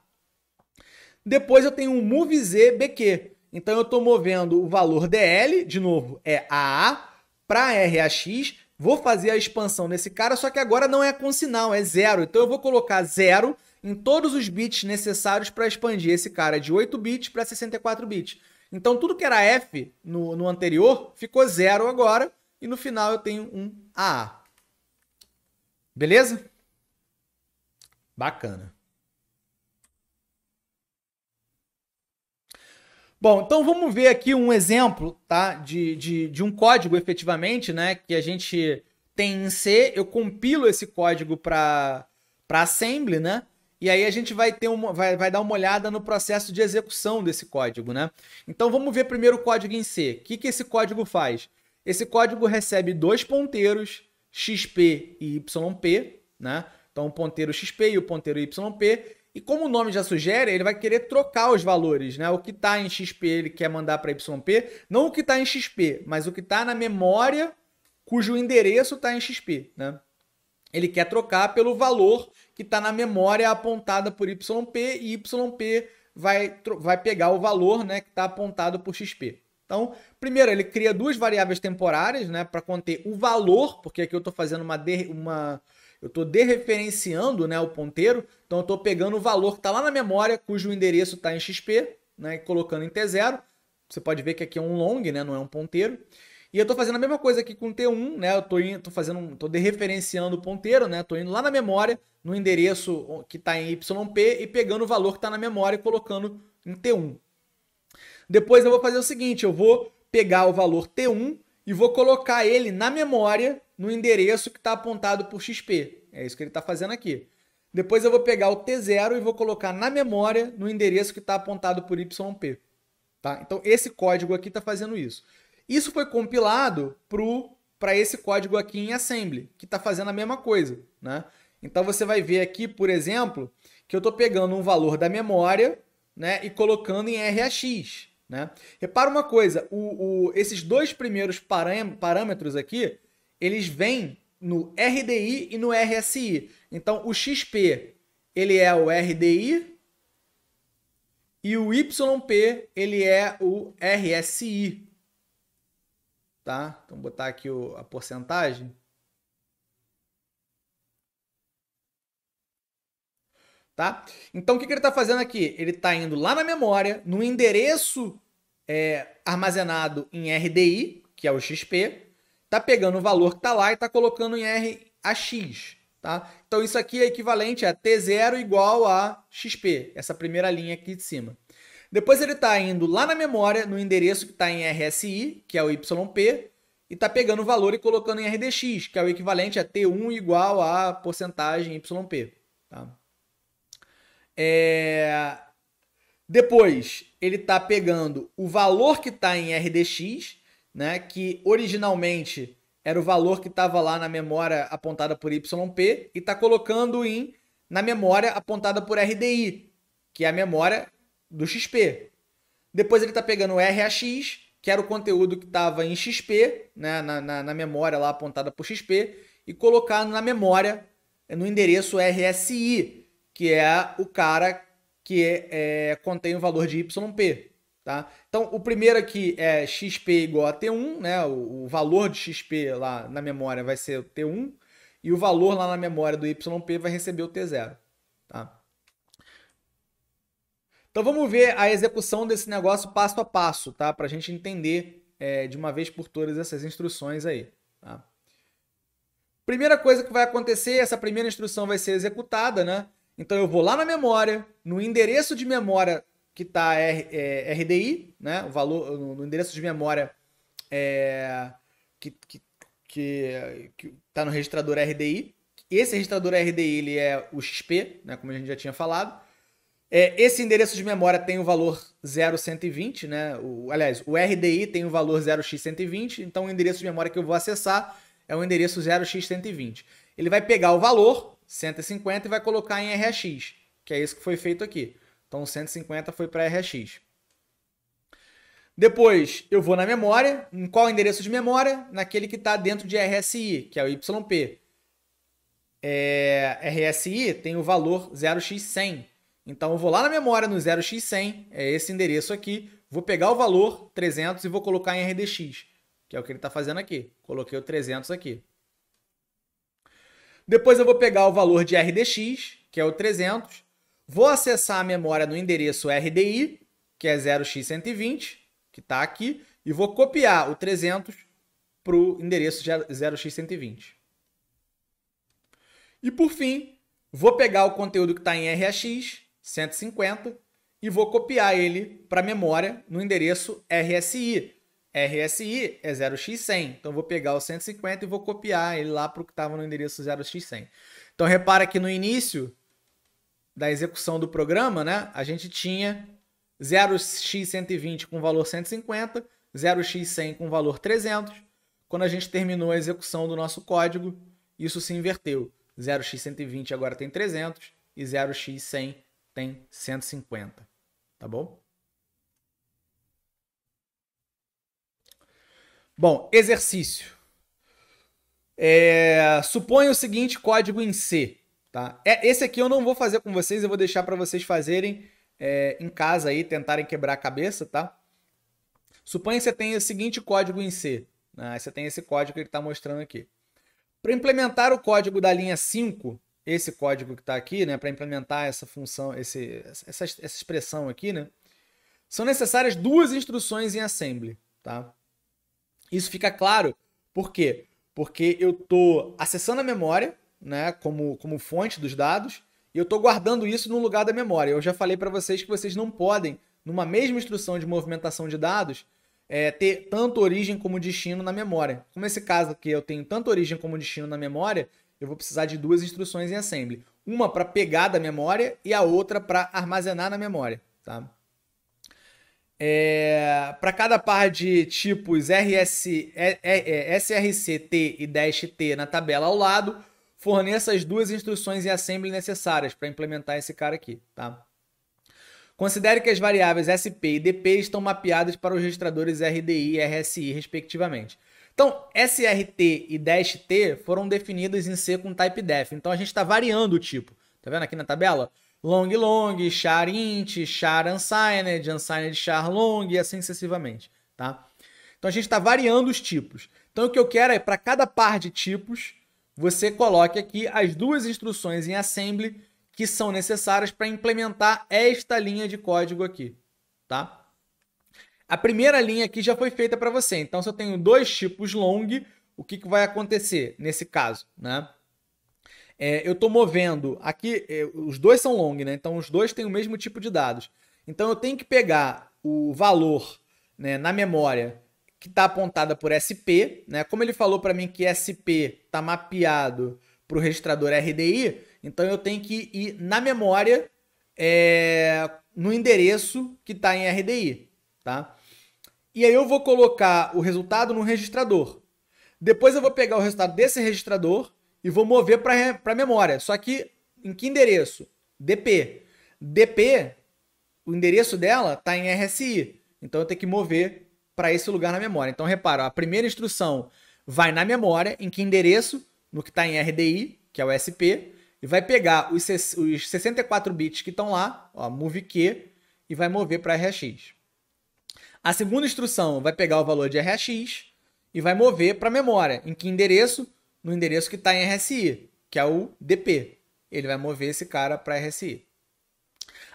Depois eu tenho o MoveZBQ. Então eu estou movendo o valor DL, de novo, é AA, para RAX. Vou fazer a expansão nesse cara, só que agora não é com sinal, é zero. Então eu vou colocar zero em todos os bits necessários para expandir esse cara de 8 bits para 64 bits. Então tudo que era F no, no anterior ficou zero agora e no final eu tenho um AA. Beleza? Bacana. Bom, então vamos ver aqui um exemplo, tá? De, de, de um código efetivamente, né? Que a gente tem em C, eu compilo esse código para assembly, né? E aí a gente vai, ter uma, vai, vai dar uma olhada no processo de execução desse código, né? Então vamos ver primeiro o código em C. O que, que esse código faz? Esse código recebe dois ponteiros, XP e YP, né? Então o ponteiro XP e o ponteiro YP, e como o nome já sugere, ele vai querer trocar os valores, né? O que está em XP ele quer mandar para YP, não o que está em XP, mas o que está na memória cujo endereço está em XP, né? Ele quer trocar pelo valor que está na memória apontada por YP e YP vai, vai pegar o valor né, que está apontado por XP. Então, primeiro, ele cria duas variáveis temporárias né, para conter o valor, porque aqui eu estou fazendo uma, uma eu estou dereferenciando né, o ponteiro, então eu estou pegando o valor que está lá na memória, cujo endereço está em XP, né, e colocando em T0. Você pode ver que aqui é um long, né, não é um ponteiro. E eu estou fazendo a mesma coisa aqui com T1, né? Eu estou tô, tô fazendo, tô dereferenciando o ponteiro, né? Estou indo lá na memória, no endereço que está em YP e pegando o valor que está na memória e colocando em T1. Depois eu vou fazer o seguinte, eu vou pegar o valor T1 e vou colocar ele na memória no endereço que está apontado por XP. É isso que ele está fazendo aqui. Depois eu vou pegar o T0 e vou colocar na memória no endereço que está apontado por YP. Tá? Então esse código aqui está fazendo isso. Isso foi compilado para esse código aqui em assembly, que está fazendo a mesma coisa. Né? Então você vai ver aqui, por exemplo, que eu estou pegando um valor da memória né, e colocando em RAX. Né? Repara uma coisa, o, o, esses dois primeiros parâmetros aqui, eles vêm no RDI e no RSI. Então, o XP ele é o RDI e o YP ele é o RSI. Tá? Então, vou botar aqui o, a porcentagem. tá? Então o que, que ele está fazendo aqui? Ele está indo lá na memória, no endereço é, armazenado em RDI, que é o XP, está pegando o valor que está lá e está colocando em RAX, tá? Então isso aqui é equivalente a T0 igual a XP, essa primeira linha aqui de cima. Depois ele está indo lá na memória, no endereço que está em RSI, que é o YP, e está pegando o valor e colocando em RDX, que é o equivalente a T1 igual a porcentagem YP. Tá? É... Depois, ele está pegando o valor que está em RDX, né, que originalmente era o valor que estava lá na memória apontada por YP, e está colocando em na memória apontada por RDI, que é a memória do XP. Depois ele está pegando o RAX, que era o conteúdo que estava em XP, né, na, na, na memória lá apontada por XP, e colocando na memória, no endereço RSI, que é o cara que é, contém o valor de YP. Tá? Então, o primeiro aqui é XP igual a T1, né? o, o valor de XP lá na memória vai ser o T1, e o valor lá na memória do YP vai receber o T0. Tá? Então, vamos ver a execução desse negócio passo a passo, tá? para a gente entender é, de uma vez por todas essas instruções aí. Tá? Primeira coisa que vai acontecer, essa primeira instrução vai ser executada, né? Então eu vou lá na memória, no endereço de memória que está é, é, é RDI, né? O valor no endereço de memória é, que, que, que, que tá no registrador RDI. Esse registrador RDI ele é o XP, né? Como a gente já tinha falado. É, esse endereço de memória tem o valor 0120, né? O, aliás, o RDI tem o valor 0x120, então o endereço de memória que eu vou acessar é o endereço 0x120. Ele vai pegar o valor 150 e vai colocar em RX, que é isso que foi feito aqui. Então 150 foi para RX. Depois eu vou na memória. Em qual endereço de memória? Naquele que está dentro de RSI, que é o YP. É, RSI tem o valor 0x100. Então eu vou lá na memória no 0x100, é esse endereço aqui. Vou pegar o valor 300 e vou colocar em RDX, que é o que ele está fazendo aqui. Coloquei o 300 aqui. Depois eu vou pegar o valor de RDX, que é o 300. Vou acessar a memória no endereço RDI, que é 0x120, que está aqui. E vou copiar o 300 para o endereço 0x120. E por fim, vou pegar o conteúdo que está em RAX, 150, e vou copiar ele para a memória no endereço RSI, RSI é 0x100. Então, vou pegar o 150 e vou copiar ele lá para o que estava no endereço 0x100. Então, repara que no início da execução do programa, né, a gente tinha 0x120 com valor 150, 0x100 com valor 300. Quando a gente terminou a execução do nosso código, isso se inverteu. 0x120 agora tem 300 e 0x100 tem 150, tá bom? Bom, exercício. É, suponha o seguinte código em C, tá? É, esse aqui eu não vou fazer com vocês, eu vou deixar para vocês fazerem é, em casa aí, tentarem quebrar a cabeça, tá? Suponha que você tem o seguinte código em C. Né? Você tem esse código que ele está mostrando aqui. Para implementar o código da linha 5, esse código que está aqui, né, para implementar essa função, esse, essa, essa expressão aqui, né, são necessárias duas instruções em assembly, tá? Isso fica claro, por quê? Porque eu estou acessando a memória, né, como, como fonte dos dados, e eu estou guardando isso no lugar da memória. Eu já falei para vocês que vocês não podem, numa mesma instrução de movimentação de dados, é, ter tanto origem como destino na memória. Como esse caso aqui, eu tenho tanto origem como destino na memória, eu vou precisar de duas instruções em assembly. Uma para pegar da memória e a outra para armazenar na memória. Tá? É, para cada par de tipos RS, SRCT e DST na tabela ao lado, forneça as duas instruções em assembly necessárias para implementar esse cara aqui, tá? Considere que as variáveis SP e DP estão mapeadas para os registradores RDI e RSI, respectivamente. Então, SRT e DST foram definidas em C com type def. Então, a gente está variando o tipo. Tá vendo aqui na tabela? Long Long, Char Int, Char Unsigned, Unsigned Char Long e assim sucessivamente, tá? Então a gente está variando os tipos. Então o que eu quero é, para cada par de tipos, você coloque aqui as duas instruções em assembly que são necessárias para implementar esta linha de código aqui, tá? A primeira linha aqui já foi feita para você. Então se eu tenho dois tipos long, o que, que vai acontecer nesse caso, né? É, eu estou movendo. Aqui, é, os dois são long, né? Então os dois têm o mesmo tipo de dados. Então eu tenho que pegar o valor né, na memória que está apontada por SP, né? Como ele falou para mim que SP está mapeado para o registrador RDI, então eu tenho que ir na memória é, no endereço que está em RDI, tá? E aí eu vou colocar o resultado no registrador. Depois eu vou pegar o resultado desse registrador e vou mover para memória. Só que em que endereço? DP. DP, o endereço dela está em RSI. Então eu tenho que mover para esse lugar na memória. Então repara, a primeira instrução vai na memória, em que endereço? No que está em RDI, que é o SP, e vai pegar os 64 bits que estão lá, ó, move Q, e vai mover para RX. A segunda instrução vai pegar o valor de RX e vai mover para a memória, em que endereço? no endereço que está em RSI, que é o DP. Ele vai mover esse cara para RSI.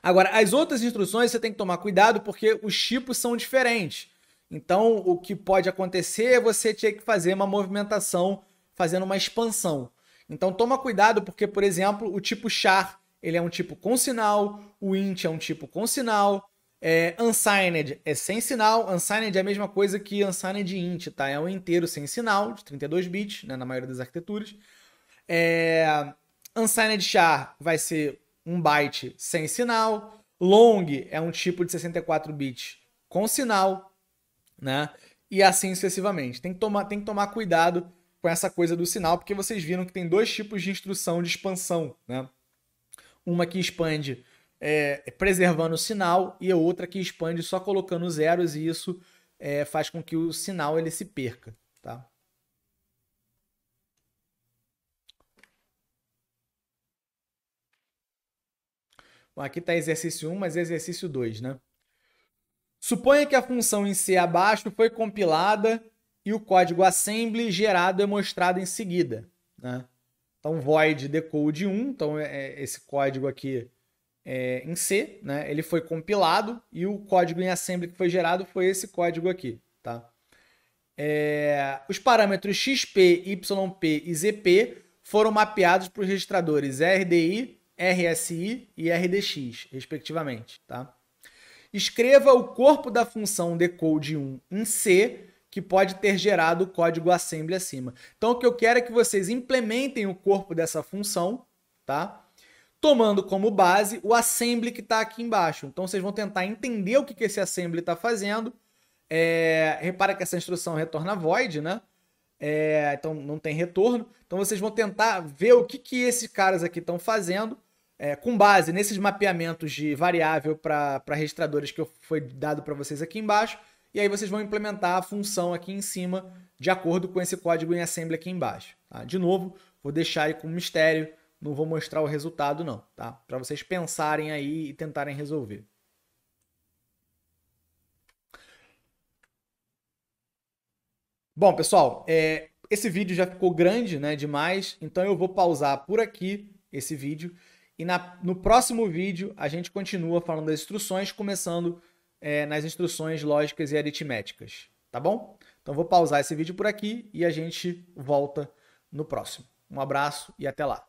Agora, as outras instruções você tem que tomar cuidado porque os tipos são diferentes. Então, o que pode acontecer é você ter que fazer uma movimentação, fazendo uma expansão. Então, toma cuidado porque, por exemplo, o tipo char ele é um tipo com sinal, o int é um tipo com sinal, é, unsigned é sem sinal. Unsigned é a mesma coisa que unsigned int, tá? É um inteiro sem sinal, de 32 bits, né, na maioria das arquiteturas. É, unsigned char vai ser um byte sem sinal. Long é um tipo de 64 bits com sinal, né? E assim sucessivamente. Tem que tomar, tem que tomar cuidado com essa coisa do sinal, porque vocês viram que tem dois tipos de instrução de expansão, né? Uma que expande é, preservando o sinal e a outra que expande só colocando zeros e isso é, faz com que o sinal ele se perca, tá? Bom, aqui está exercício 1, mas exercício 2, né? Suponha que a função em C abaixo foi compilada e o código assembly gerado é mostrado em seguida. Né? Então, void decode 1, então é, é esse código aqui é, em C, né? Ele foi compilado e o código em assembly que foi gerado foi esse código aqui, tá? É, os parâmetros XP, YP e ZP foram mapeados para os registradores RDI, RSI e RDX, respectivamente, tá? Escreva o corpo da função decode1 em C, que pode ter gerado o código assembly acima. Então, o que eu quero é que vocês implementem o corpo dessa função, tá? tomando como base o assembly que está aqui embaixo. Então vocês vão tentar entender o que, que esse assembly está fazendo. É, repara que essa instrução retorna void, né? É, então não tem retorno. Então vocês vão tentar ver o que, que esses caras aqui estão fazendo é, com base nesses mapeamentos de variável para registradores que foi dado para vocês aqui embaixo. E aí vocês vão implementar a função aqui em cima de acordo com esse código em assembly aqui embaixo. Tá? De novo, vou deixar aí com mistério não vou mostrar o resultado não, tá? Para vocês pensarem aí e tentarem resolver. Bom, pessoal, é, esse vídeo já ficou grande né, demais, então eu vou pausar por aqui esse vídeo. E na, no próximo vídeo a gente continua falando das instruções, começando é, nas instruções lógicas e aritméticas, tá bom? Então vou pausar esse vídeo por aqui e a gente volta no próximo. Um abraço e até lá!